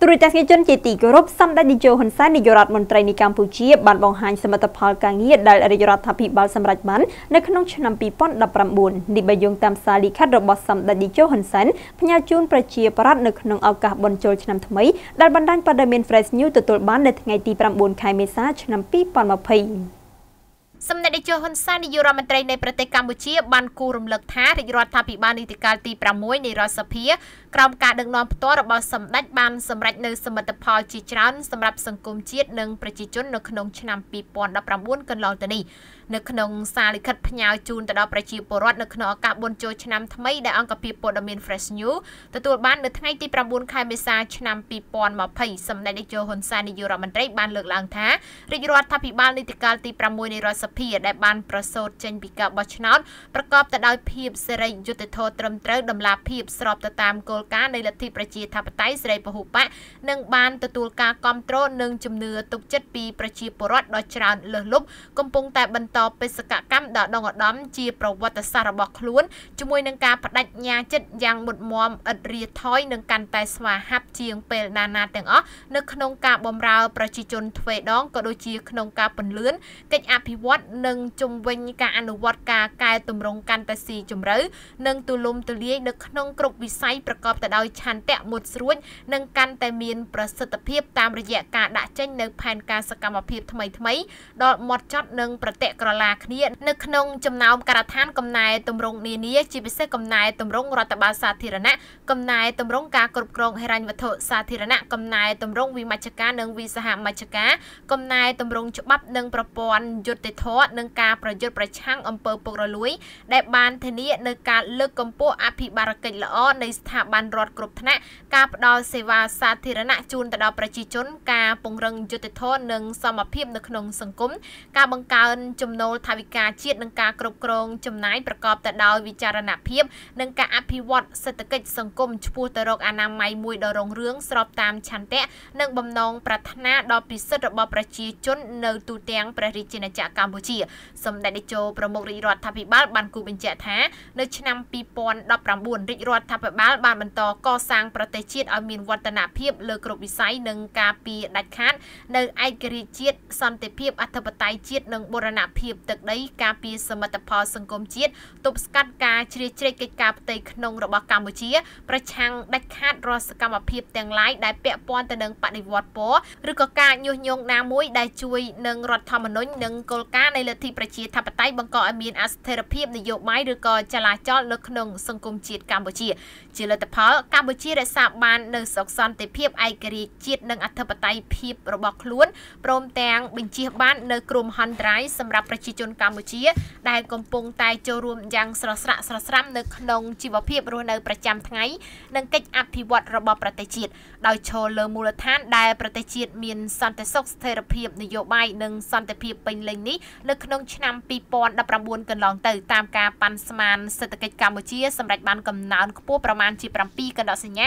ទូរទស្សនិកជនជាទីគោរពសម្ដេចនាយកហ៊ុនសែននាយករដ្ឋមន្ត្រីនៃកម្ពុជាបានបង្ហាញសមិទ្ធផលការងារដែលរាជរដ្ឋាភិបាលសម្រេចបាននៅក្នុងឆ្នាំ2019នេះបើយោងតាមសារលិខិតរបស់សម្ដេចនាយកហ៊ុនសែនផ្ញើជូនប្រជាប្រដ្ឋនៅក្នុងឱកាសបុណ្យចូលឆ្នាំថ្មីដែលបណ្ដាញព័ត៌មាន Fresh News ទទួលបាននៅថ្ងៃទី9ខែមេសាឆ្នាំ2020សម្ដេចនាយកហ៊ុនសែននាយករដ្ឋមន្ត្រីនៃប្រទេសកម្ពុជា បានគូរំលឹកថារាជរដ្ឋាភិបាលនីតិកាលទី6នៃរដ្ឋសភាក្រោមការដឹកនាំផ្ទាល់របស់សម្ដេចបានសម្រេចនូវសមិទ្ធផលជាច្រើនសម្រាប់សង្គមជាតិនិងប្រជាជននៅក្នុង ឆ្នាំ2019កន្លងទៅនេះ។នៅក្នុងសារលិខិតផ្ញើជូនទៅដល់ប្រជាពលរដ្ឋនៅក្នុងឱកាសបុណ្យចូលឆ្នាំថ្មីដែលអង្គភាពព័ត៌មាន Fresh New ទទួលបាននៅថ្ងៃទី9ខែមេសាឆ្នាំ2020សម្ដេចនាយកហ៊ុនសែននាយករដ្ឋមន្ត្រីបានលើកឡើងថារាជរដ្ឋាភិបាលនីតិកាលទី6នៃរដ្ឋសភាដែលបានប្រសូតចេញពីការបោះឆ្នោតប្រកបទៅដោយភាពសេរីយុត្តិធម៌ត្រឹមត្រូវតម្លាភាពស្របទៅតាមគោលការណ៍នៃលទ្ធិប្រជាធិបតេយ្យសេរីពហុបកនិងបានទទួលការគ្រប់គ្រងនិងជំនឿទុកចិត្តពីប្រជាពលរដ្ឋដ៏ច្រើនលើសលប់កំពុងតែបន្តបន្តបេសកកម្មដ៏ដងឧត្តមជាប្រវត្តិសាស្ត្ររបស់ខ្លួនជាមួយនឹងការបដិញ្ញាចិត្តយ៉ាងមុតមមឥតរាថយនិងកាន់តែស្វាហាប់ជាងពេលណាណាទាំងអស់នៅក្នុងការបំរើប្រជាជនទ្វេដងក៏ដូចជាក្នុងការពន្លឿនកិច្ចអភិវឌ្ឍនិងជំរុញការអនុវត្តការកែតម្រង់កាន់តែស៊ីជម្រៅនិងទូលំទូលាយនៅក្នុងគ្រប់វិស័យប្រកបទៅដោយឆន្ទៈមុតស្រួចនិងកាន់តែមានប្រសិទ្ធភាពតាមរយៈការដាក់ចេញនៅផែនការសកម្មភាពថ្មីៗដល់មាត់ចត់និងប្រតិក្រក្រឡាគ្នានៅក្នុងចំណោមការដ្ឋានកំណែតម្រង់នានាជាពិសេសកំណែតម្រង់រដ្ឋបាលសាធារណៈកំណែតម្រង់ការគ្រប់គ្រងហិរញ្ញវត្ថុសាធារណៈកំណែតម្រង់វិមជ្ឈការនិងវិសហមជ្ឈការកំណែតម្រង់ច្បាប់និងប្រព័ន្ធយុត្តិធម៌និងការប្រយុទ្ធប្រឆាំងអំពើពុករលួយ ដែលបានធានានៅការលើកកម្ពស់អភិបាលកិច្ចល្អនៃស្ថាប័នរដ្ឋគ្រប់ថ្នាក់ការផ្តល់សេវា សាធារណៈជូនទៅដល់ប្រជាជនការពង្រឹងយុត្តិធម៌និងសមភាព នៅក្នុងសង្គមការបង្កើនចំចំណូលថវិកាជាតិនិងការគ្រប់គ្រងចំណាយប្រកបទៅដោយវិចារណភាពនិងការអភិវឌ្ឍសេដ្ឋកិច្ចសង្គមឆ្ពោះទៅរកអនាម័យមួយដ៏រុងរឿងស្របតាមឆន្ទៈនិងបំណងប្រាថ្នាដ៏ពិសិដ្ឋរបស់ប្រជាជននៅទូទាំងព្រះរាជាណាចក្រកម្ពុជាសម្ដេចតេជោប្រមុខរាជរដ្ឋាភិបាលបានគូបញ្ជាក់ថានៅឆ្នាំ2019រាជរដ្ឋាភិបាលបានបន្តកសាងប្រទេសជាតិឲ្យមានវឌ្ឍនភាពលើគ្រប់វិស័យនិងការពារដាច់ខាតនៅឯករាជ្យជាតិសន្តិភាពអធិបតេយ្យជាតិនិងបូរណភាពភាពទឹកដីការពារសមិទ្ធផលសង្គមជាតិទប់ស្កាត់ការជ្រៀតជ្រែកកិច្ចការផ្ទៃក្នុងរបស់កម្ពុជាប្រឆាំងដាច់ខាតរាល់សកម្មភាពទាំងឡាយដែលពាក់ព័ន្ធទៅនឹងបដិវត្តពណ៌ឬក៏ការញុះញង់ណាមួយដែលជួយនឹងរដ្ឋធម្មនុញ្ញនិងគោលការណ៍នៃលទ្ធិប្រជាធិបតេយ្យបង្កឲ្យមានអស្ថិរភាពនយោបាយឬក៏ចលាចលនៅក្នុងសង្គមជាតិកម្ពុជា ជាលទ្ធផលកម្ពុជារក្សាបាននៅសុខសន្តិភាពឯករាជ្យជាតិនិងអធិបតេយ្យភាពរបស់ខ្លួនព្រមទាំងបញ្ជាបាននៅក្រមហន្តរាយសម្រាប់ប្រជាជនកម្ពុជា ដែលកំពុងតែចូលរួមយ៉ាង ស្រស់ស្រាក់ស្រស់ស្រាំនៅក្នុងជីវភាពរស់នៅប្រចាំថ្ងៃនិងកិច្ចអភិវឌ្ឍរបស់ប្រទេសជាតិដោយឈរលើមូលដ្ឋាន ដែលប្រទេសជាតិមានសន្តិសុខស្ថិរភាពនយោបាយនិងសន្តិភាពពេញលេញនេះនៅក្នុងឆ្នាំ2019កន្លងទៅតាមការប៉ាន់ស្មានសេដ្ឋកិច្ចកម្ពុជា សម្រាប់បានកំណើនខ្ពស់ប្រមាណជា7កណ្ដសញ្ញា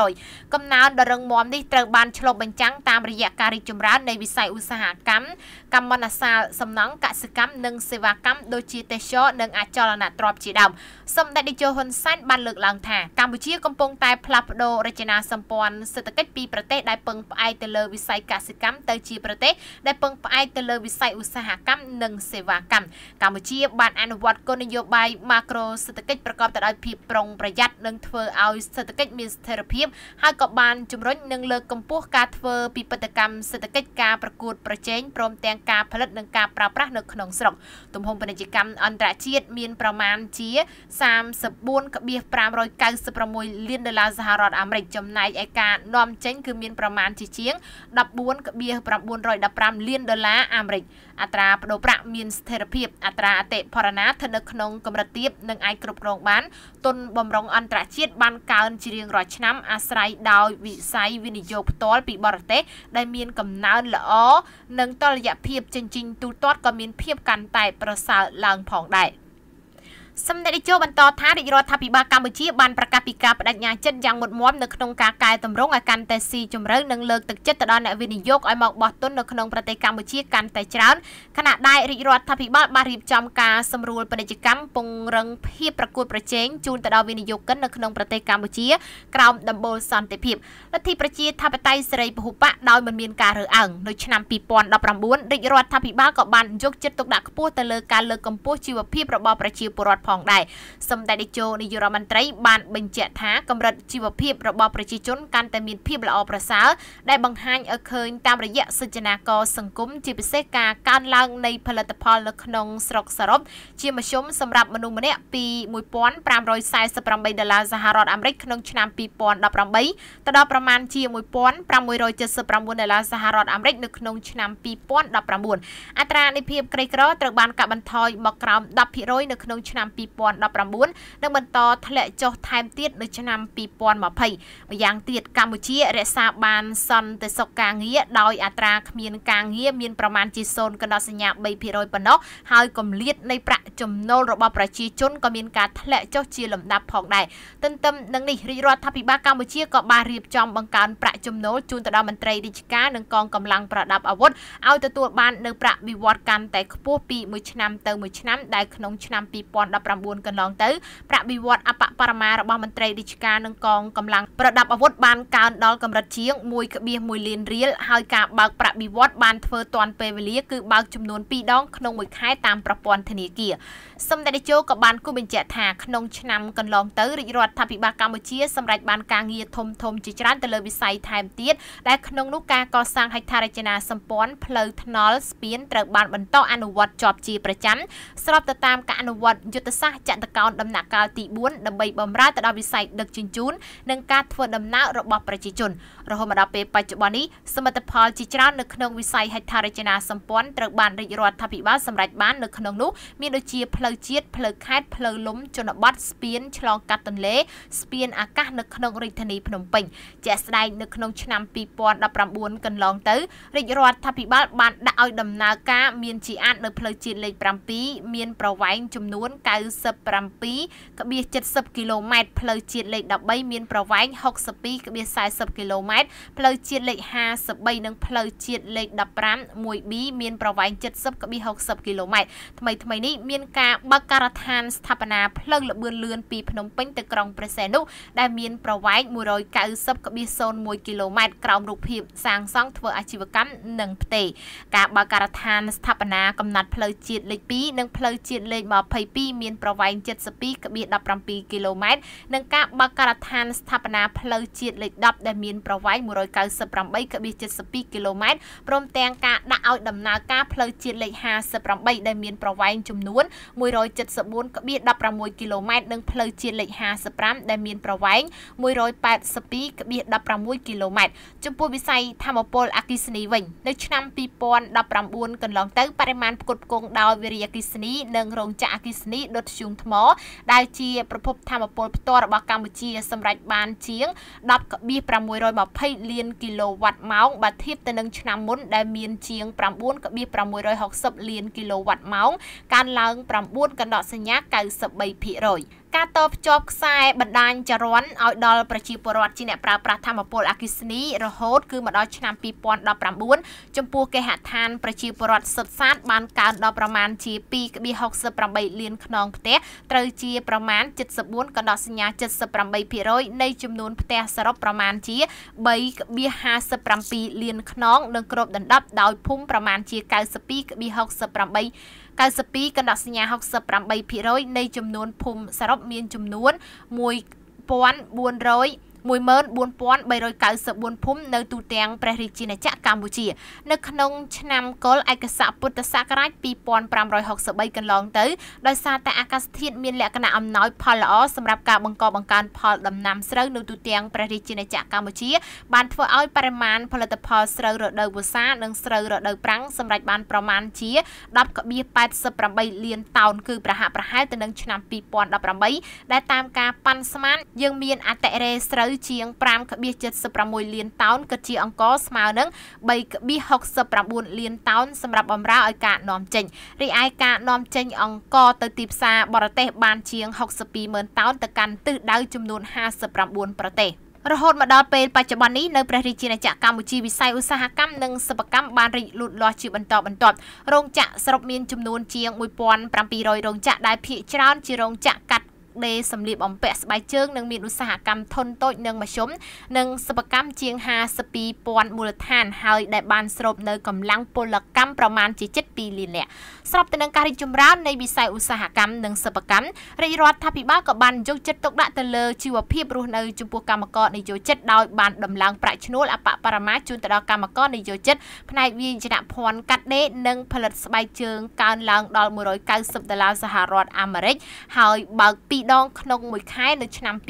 1%កំណើនដ៏រឹងមាំនេះត្រូវបានឆ្លុះបញ្ចាំងតាមរយៈការរីកចម្រើននៃវិស័យឧស្សាហកម្មកម្មនសាលសំណង់កសកម្មនិងសេវាកម្មដូចជាទេសចរនិងអចលនទ្រព្យជាដើមសម្ដេចនាយកហ៊ុនសែនបានលើកឡើងថា កម្ពុជាកំពុងតែផ្លាស់ប្តូររចនាសម្ព័ន្ធសេដ្ឋកិច្ចពីប្រទេស ដែលពឹងផ្អែកទៅលើវិស័យកសិកម្មទៅជាប្រទេស ដែលពឹងផ្អែកទៅលើវិស័យឧស្សាហកម្មនិងសេវាកម្មកម្ពុជា បាន អនុវត្តគោលនយោបាយម៉ាក្រូសេដ្ឋកិច្ចប្រកបទៅដោយភាពប្រុងប្រយ័ត្ននិងធ្វើឲ្យសេដ្ឋកិច្ចមានស្ថិរភាពហើយក៏បានជំរុញនិងលើកកម្ពស់ការធ្វើពិពិធកម្មសេដ្ឋកិច្ចការប្រកួតប្រជែងព្រមទាំងការផលិតនិងការប្រើប្រាស់នៅក្នុងស្រុកទំហំពាណិជ្ជកម្មអន្តរជាតិមាន ប្រមាណជា34.596លានដុល្លារសហរដ្ឋអាមេរិកចំណែកឯការនាំចេញគឺមានប្រមាណជាជាង14.915លានដុល្លារអាមេរិកអត្រាប្តូរប្រាក់មានស្ថិរភាពអត្រាអតិផរណាស្ថិតនៅក្នុងកម្រិតទាបនិងអាចគ្រប់គ្រងបានទុនបំរុងអន្តរជាតិបានកើនជារៀងរាល់ឆ្នាំ អាស្រ័យដោយវិស័យវិនិយោគផ្ទាល់ពីបរទេសដែលមានកំណើនល្អនិងតលយភាពចិញ្ចឹមទូទាត់ក៏មានភាពកាន់តែប្រសើរឡើងផងដែរ។សម្ដេចតេជោបន្តថារាជរដ្ឋាភិបាលកម្ពុជាបានប្រកាសពីការបដិញ្ញាចិត្តយ៉ាងមុតមាំនៅក្នុងការកែតម្រង់ឲ្យកាន់តែស៊ីជម្រៅនិងលើកទឹកចិត្តទៅដល់អ្នកវិនិយោគឲ្យមកបោះទុននៅក្នុងប្រទេសកម្ពុជាកាន់តែច្រើនខណៈដែលរាជរដ្ឋាភិបាលបានរៀបចំការសម្រួលពាណិជ្ជកម្មពង្រឹងភាពប្រកួតប្រជែងជូនទៅដល់វិនិយោគិននៅក្នុងប្រទេសកម្ពុជាក្រោមដំបូលសន្តិភាពលទ្ធិប្រជាធិបតេយ្យសេរីពហុបកដោយមិនមានការរើអើងនៅឆ្នាំ2019រាជរដ្ឋាភិបាលក៏បានយកចិត្តទុកដាក់ខ្ពស់ទៅលើការលើកកម្ពស់ជីវភាពរបស់ប្រជាពលរដ្ឋផងដែរសម្ដេចតេជោនាយករដ្ឋមន្ត្រី បានបញ្ជាក់ថាកម្រិតជីវភាពរបស់ប្រជាជន កាន់តែមានភាពល្អប្រសើរដែលបង្ហាញឲ្យឃើញ តាមរយៈសិទ្ធិនាករសង្គមជាពិសេសការកើនឡើងនៃផលិតផលនៅក្នុងស្រុកសរុបជាមធ្យមសម្រាប់មនុស្សម្នាក់ពី1548ដុល្លារសហរដ្ឋអាមេរិកក្នុងឆ្នាំ2018ទៅដល់ប្រមាណជា1579ដុល្លារសហរដ្ឋអាមេរិកនៅក្នុងឆ្នាំ2019អត្រានៃភាពក្រីក្រត្រូវបានកាត់បន្ថយមកក្រោម10%នៅក្នុងឆ្នាំ2019និងបន្តធ្លាក់ចុះថែមទៀតនៅឆ្នាំ2020ម្យ៉ាងទៀតកម្ពុជារក្សាបាន សន្តិសុខការងារដោយអត្រាគ្មានការងារមានប្រមាណជា0កណ្ដោះសញ្ញា3%ប៉ុណ្ណោះហើយកម្លាតនៃប្រាក់ចំណូលរបស់ប្រជាជនក៏មានការធ្លាក់ចុះជាលំដាប់ផងដែរទន្ទឹមនឹងនេះរាជរដ្ឋាភិបាលកម្ពុជាក៏បានរៀបចំបង្កើនប្រាក់ចំណូលជូនទៅដល់មន្ត្រីរាជការនិងកងកម្លាំងប្រដាប់អាវុធឲ្យទទួលបាននៅប្រាក់បៀវត្សកាន់តែខ្ពស់ពីមួយឆ្នាំទៅមួយឆ្នាំដែលក្នុងឆ្នាំ2019 2019កន្លងទៅប្រាក់បៀវត្សអបបរមារបស់មន្ត្រីរាជការនិងកងកម្លាំងប្រដាប់អាវុធបានកើនដល់កម្រិតជាង1.1លានរៀលហើយការបើកប្រាក់បៀវត្សបានធ្វើទាន់ពេលវេលា គឺ បើកចំនួន2ដងក្នុងមួយខែតាមប្រព័ន្ធធនាគារសម្ដេចតេជោក៏បានគូបញ្ជាក់ថាក្នុងឆ្នាំកន្លងទៅរាជរដ្ឋាភិបាលកម្ពុជាសម្រេចបានការងារធំធំជាច្រើនទៅលើវិស័យថែមទៀតដែលក្នុងនោះការកសាងហេដ្ឋារចនាសម្ព័ន្ធផ្លូវថ្នល់ស្ពានត្រូវបានបន្តអនុវត្តជាប់ជាប្រចាំស្របទៅតាមការអនុវត្តយុទ្ធទ្ធសាស្ត្រចតកោណដំណាក់កាលទី4ដើម្បីបំរើទៅដល់វិស័យដឹកជញ្ជូននិងការធ្វើដំណើររបស់ប្រជាជនរហូតមកដល់ពេលបច្ចុប្បន្ននេះសមិទ្ធផលជាច្រើននៅក្នុងវិស័យហេដ្ឋារចនាសម្ព័ន្ធត្រូវបានរាជរដ្ឋាភិបាលសម្រេចបាននៅក្នុងនោះមានដូចជាផ្លូវជាតិផ្លូវខេត្តផ្លូវលំជនបទស្ពានឆ្លងកាត់ទន្លេស្ពានអាកាស នៅក្នុងរាជធានីភ្នំពេញជាក់ស្ដែងនៅក្នុងឆ្នាំ2019កន្លងទៅរាជរដ្ឋាភិបាលបានដាក់ឲ្យ ដំណើរការមានជាអាចនៅផ្លូវជាតិលេខ7មានប្រវែងចំនួន97.70គីឡូម៉ែត្រផ្លូវជាតិលេខ13មានប្រវែង62.40គីឡូម៉ែត្រផ្លូវជាតិលេខ53និងផ្លូវជាតិលេខ15 1B មានប្រវែង70.60គីឡូម៉ែត្រថ្មីថ្មីនេះមានការបើកការដ្ឋានស្ថាបនាផ្លូវលបឿនលឿនពីភ្នំពេញទៅក្រុងព្រះសីហនុដែលមានប្រវែង190.01គីឡូម៉ែត្រក្រោមរូបភាពសាងសង់ធ្វើអាជីវកម្មនិងផ្ទេរការបើកការដ្ឋានស្ថាបនាកំណត់ផ្លូវជាតិលេខ2និងផ្លូវជាតិលេខ22មានមានប្រវែង72.17គីឡូម៉ែត្រនិងការបើកការដ្ឋានស្ថាបនាផ្លូវជាតិលេខ10ដែលមានប្រវែង198.72គីឡូម៉ែត្រព្រមទាំងការដាក់ឲ្យដំណើរការផ្លូវជាតិលេខ58ដែលមានប្រវែងចំនួន174.16គីឡូម៉ែត្រនិងផ្លូវជាតិលេខ55ដែលមានប្រវែង182.16គីឡូម៉ែត្រចំពោះវិស័យធម្មពលអគ្គិសនីវិញនៅឆ្នាំ2019កន្លងទៅបរិមាណផ្គត់ផ្គង់ដោយវិរិយអគ្គិសនីនិងរោងចក្រអគ្គិសនីដូចដុតធ្យូងថ្ម ដែលជាប្រភពធម្មពលផ្ទាល់របស់កម្ពុជាសម្រាប់បានជាង10.620លាន គីឡូវ៉ាត់ម៉ោងបើធៀបទៅនឹងឆ្នាំមុនដែលមានជាង9.660លានគីឡូវ៉ាត់ម៉ោងកើនឡើង9កណ្ដកសញ្ញា93%។ការតភ្ជាប់ខ្សែបណ្ដាញចរន្តឲ្យដល់ប្រជាពលរដ្ឋជាអ្នកប្រើប្រាស់ធម្មពលអគិសនីរហូតគឺមកដល់ឆ្នាំ2019ចំពោះគេហដ្ឋានប្រជាពលរដ្ឋសុទ្ធសាធបានកើនដល់ប្រមាណជា2.68លានខ្នងផ្ទះត្រូវជាប្រមាណ74កណ្ដោះសញ្ញា78%នៃចំនួនផ្ទះសរុបប្រមាណជា3.57លានខ្នងនិងគ្របដណ្ដប់ដោយភូមិប្រមាណជា92.68 92កណ្ដោះសញ្ញា68%នៃចំនួនភូមិសរុបមានចំនួន1400 14394ភូមិនៅទូទាំងព្រះរាជាណាចក្រកម្ពុជានៅក្នុងឆ្នាំកុលឯកសកពុទ្ធសករាជ2563កន្លងទៅដោយសារតែអាកាសធាតុមាន លក្ខណៈអំណោយផលល្អសម្រាប់ការបង្កបង្កើនផលដំណាំស្រូវនៅទូទាំងព្រះរាជាណាចក្រកម្ពុជាបានធ្វើឲ្យបរិមាណផលិតផល ស្រូវរដូវវស្សានិងស្រូវរដូវប្រាំងសម្រាប់បានប្រមាណជា10.88លានតោនគឺប្រហាក់ប្រហែលទៅនឹងឆ្នាំ2018ដែលតាមការប៉ាន់ស្មានយើងមានអតិរេស្រូវជាង5.76លានតោនគិតជាអង្គស្មើនឹង3.69លានតោនសម្រាប់បំរើឲ្យការនាំចេញរីឯការនាំចេញ អង្គទៅទីផ្សារបរទេស បាន ជាង620000តោនទៅកាន់ទិសដៅចំនួន59ប្រទេសរហូតមកដល់ពេលបច្ចុប្បន្ននេះនៅព្រះរាជាណាចក្រកម្ពុជាវិស័យឧស្សាហកម្មនិងសិប្បកម្មបានរីកលូតលាស់ជាបន្តបន្ទាប់រោងចក្រសរុបមានចំនួនជាង1700រោងចក្រដែលភាគច្រើនជារោងចក្រកាត់ដេរសម្លៀកបំពាក់ស្បែកជើងនិងមានឧស្សាហកម្មធុនតូចនិងមធ្យមនិងសិប្បកម្មជាង52,000មូលដ្ឋានហើយដែលបានស្រូបនៅកម្លាំងពលកម្មប្រមាណជា7.2លាននាក់ស្របទៅនឹងការរីកចម្រើននៃវិស័យឧស្សាហកម្មនិងសិប្បកម្មរាជរដ្ឋាភិបាលក៏បានយកចិត្តទុកដាក់ទៅលើជីវភាពរស់នៅចំពោះកម្មករនិយោជិតដោយបានដំឡើងប្រាក់ឈ្នួលអបបរមាជូនទៅដល់កម្មករនិយោជិតផ្នែកវិញ្ញាណភ័ណ្ឌកាត់ដេរនិងផលិតស្បែកជើងកើនឡើង ដល់190ដុល្លារសហរដ្ឋអាមេរិកហើយបើកពីដងក្នុងមួយខែនៅឆ្នាំ2020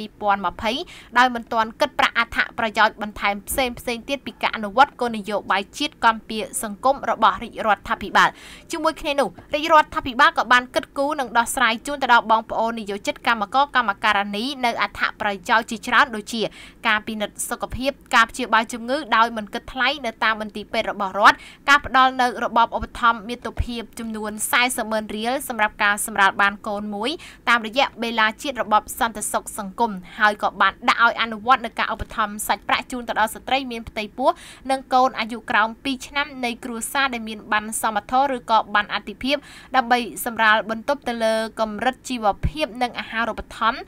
ដោយមិនទាន់គិតប្រាក់អត្ថប្រយោជន៍បន្ថែមផ្សេងផ្សេងទៀតពីការអនុវត្តគោលនយោបាយជាតិកម្មពីសង្គមរបស់រាជរដ្ឋាភិបាលជាមួយគ្នានេះរាជរដ្ឋាភិបាលក៏បានគិតគូរនិងដោះស្រាយជូនទៅដល់បងប្អូននិយោជិតកម្មករកម្មការិនីនៅអត្ថប្រយោជន៍ជាច្រើនដូចជា ការពិនិត្យសុខភាពការព្យាបាលជំងឺដោយមិនគិតថ្លៃនៅតាមមន្ទីរពេទ្យរបស់រដ្ឋការផ្ដល់នៅរបបឧបត្ថម្ភមាតុភាពចំនួន40ម៉ឺនរៀលសម្រាប់ការសម្រាលបានកូនមួយតាមរយៈបេឡលាជាតិរបបសន្តិសុខសង្គមហើយក៏បានដាក់ឲ្យអនុវត្តនៅការឧបត្ថម្ភសាច់ប្រាក់ជូនទៅដល់ស្ត្រីមានផ្ទៃពោះនិងកូនអាយុក្រោម2ឆ្នាំនៃគ្រួសារដែលមានបានសមត្ថៈឬក៏បានអតិភិបដើម្បីសម្រាលបន្ទប់ទៅលើ កម្រិតជីវភាពនិងអាហារូបត្ថម្ភ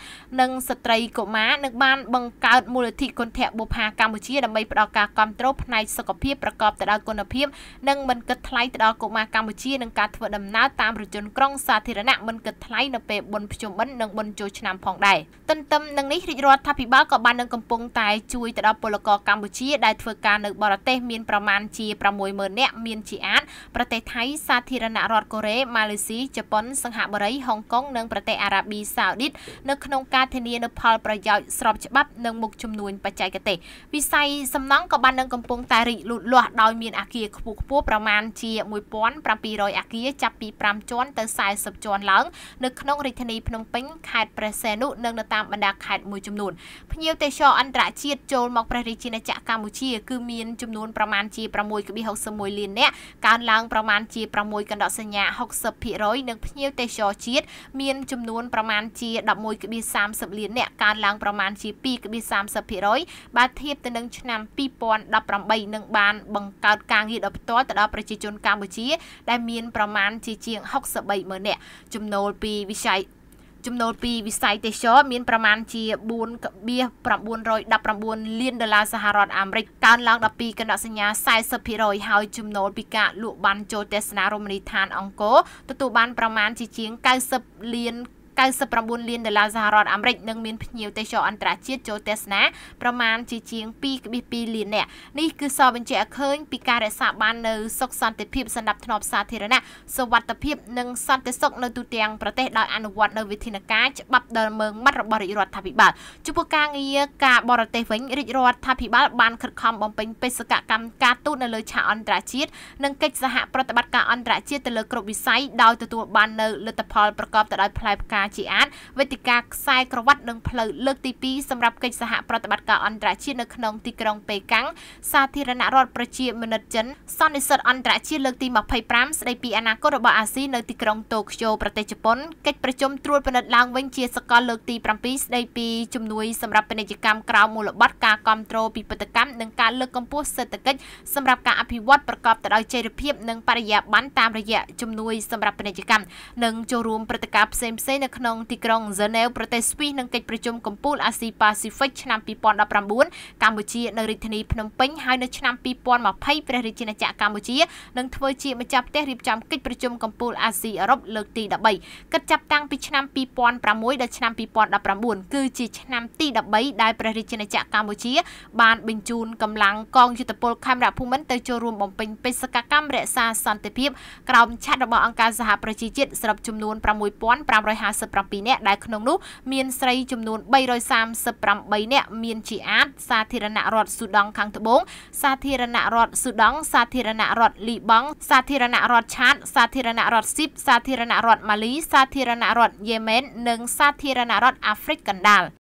និងស្ត្រីកុមារនឹងបានបង្កើតមូលនិធិគុណធបុផាកម្ពុជាដើម្បីផ្តល់ការគ្រប់គ្រងផ្នែកសុខភាពប្រកបទៅដោយគុណភាព និងមិនគិតថ្លៃទៅដល់កុមារកម្ពុជានឹងការធ្វើដំណើរតាមរថយន្តក្រុងសាធារណៈមិនគិតថ្លៃនៅពេលបុណ្យភ្ជុំបិណ្ឌនិងបុណ្យចូលឆ្នាំផងដែរទន្ទឹមនឹងនេះរាជរដ្ឋាភិបាលក៏បាននឹងកំពុងតែជួយទៅដល់ពលករកម្ពុជាដែលធ្វើការនៅបរទេសមានប្រមាណជា60000នាក់មានជាអាចប្រទេសថៃ សាធារណរដ្ឋកូរ៉េម៉ាឡេស៊ីជប៉ុនសិង្ហបុរីហុងកុងនិងប្រទេសអារ៉ាប៊ីសាអូឌីត នៅក្នុងការធានានូវផលប្រយោជន៍ស្របច្បាប់និងមុខជំនួយបច្ចេកទេសវិស័យសំណង់ក៏បាននឹងកំពុងតែរីកលូតលាស់ដោយមានអាគារខ្ពស់ខ្ពស់ប្រមាណជា1700អាគារចាប់ពី5ជាន់ទៅ40ជាន់ឡើងនៅក្នុងរាជធានីភ្នំពេញខខេត្តព្រះសីហនុនិងនៅតាមបណ្ដាខេត្តមួយចំនួនភ្ញៀវទេសចរអន្តរជាតិចូលមកព្រះរាជាណាចក្រកម្ពុជាគឺមានចំនួនប្រមាណជា6.61លាននាក់កើនឡើងប្រមាណជា6កណ្ដកសញ្ញា60%និងភ្ញៀវទេសចរជាតិមានចំនួនប្រមាណជា11.30លាននាក់កើនឡើងប្រមាណជា2.30%បើធៀបទៅនឹងឆ្នាំ2018នឹងបានបង្កើតការងារដល់ផ្ទាល់ទៅដល់ប្រជាជនកម្ពុជា ដែលមានប្រមាណជាជាង63ម៉ឺននាក់ចំណូលពីវិស័យចំណូលពីវិស័យទេសចរមានប្រមាណជា4.919លានដុល្លារសហរដ្ឋអាមេរិកកើនឡើងដល់ពីគណៈសញ្ញា40%ហើយចំណូលពីការលក់បានចូលទស្សនារមណីយដ្ឋានអង្គរទទួលបានប្រមាណជាជាង90លាន99លានដុល្លារសហរដ្ឋអាមេរិកនិងមានភ្ញៀវទេសចរអន្តរជាតិចូលទស្សនាប្រមាណជាជាង2.2លាននាក់នេះគឺសបញ្ជាក់ឲ្យឃើញពីការរក្សាបាននៅសុខសន្តិភាពសម្រាប់ធ្នាប់សាធារណៈសុវត្ថិភាពនិងសន្តិសុខនៅទូទាំងប្រទេសដោយអនុវត្តនៅវិធានការច្បាប់ដល់មើងម៉ាត់របស់រាជរដ្ឋាភិបាលចំពោះការងារការបរទេសវិញរាជរដ្ឋាភិបាលបានខិតខំបំពេញបេសកកម្មការទូតនៅលើឆាកអន្តរជាតិនិងកិច្ចសហប្រតិបត្តិការអន្តរជាតិទៅលើគ្រប់វិស័យដោយទទួលបាននៅលទ្ធផលប្រកបទៅដោយផ្លែផ្កាជាអាតវេទិកាខ្សែក្រវ៉ាត់និងផ្លូវលើកទី2សម្រាប់កិច្ចសហប្រតិបត្តិការអន្តរជាតិនៅក្នុងទីក្រុងប៉េកាំងសាធារណរដ្ឋប្រជាមានិតចិនសន្និសីទអន្តរជាតិលើកទី25ស្ដីពីអនាគតរបស់អាស៊ីនៅទីក្រុងតូក្យូប្រទេសជប៉ុនកិច្ចប្រជុំត្រួតពិនិត្យឡើងវិញជាសកលលើកទី7ស្ដីពីជំនួយសម្រាប់ពាណិជ្ជកម្មក្រៅមូលបត្រការគ្រប់គ្រងពិពិធកម្មនិងការលើកកម្ពស់សេដ្ឋកិច្ចសម្រាប់ការអភិវឌ្ឍប្រកបទៅដោយចីរភាពនិងបរិយាបន្នតាមរយៈជំនួយសម្រាប់ពាណិជ្ជកម្មនិងចូលរួមព្រឹត្តិការណ៍ផ្សេងៗនៅក្នុងទីក្រុងហ្សឺណែវប្រទេសស្វីសនិងកិច្ចប្រជុំកំពូលអាស៊ីប៉ាស៊ីហ្វិកឆ្នាំ2019កម្ពុជានៅរាជធានីភ្នំពេញហើយនៅឆ្នាំ2020ព្រះរាជាណាចក្រកម្ពុជានឹងធ្វើជាម្ចាស់ផ្ទះរៀបចំកិច្ចប្រជុំកំពូលអាស៊ីអឺរ៉ុបលើកទី13គិតចាប់តាំងពីឆ្នាំ2006ដល់ឆ្នាំ2019គឺជាឆ្នាំទី13ដែលព្រះរាជាណាចក្រកម្ពុជា បានបញ្ជូនកម្លាំងកងយុទ្ធពលខេមរភូមិន្ទទៅចូលរួមបំពេញបេសកកម្មរក្សាសន្តិភាពក្រោមឆ័ត្ររបស់អង្គការសហប្រជាជាតិសរុបចំនួន6550 57នាក់ដែលក្នុងនោះ មានស្រីចំនួន338នាក់មានជាអាចសាធារណរដ្ឋស៊ូដង់ខាងត្បូងសាធារណរដ្ឋស៊ូដង់សាធារណរដ្ឋលីបង់សាធារណរដ្ឋឆាតសាធារណរដ្ឋស៊ីបសាធារណរដ្ឋម៉ាលី សាធារណរដ្ឋយេម៉ែននិង សាធារណរដ្ឋអាហ្វ្រិកកណ្ដាល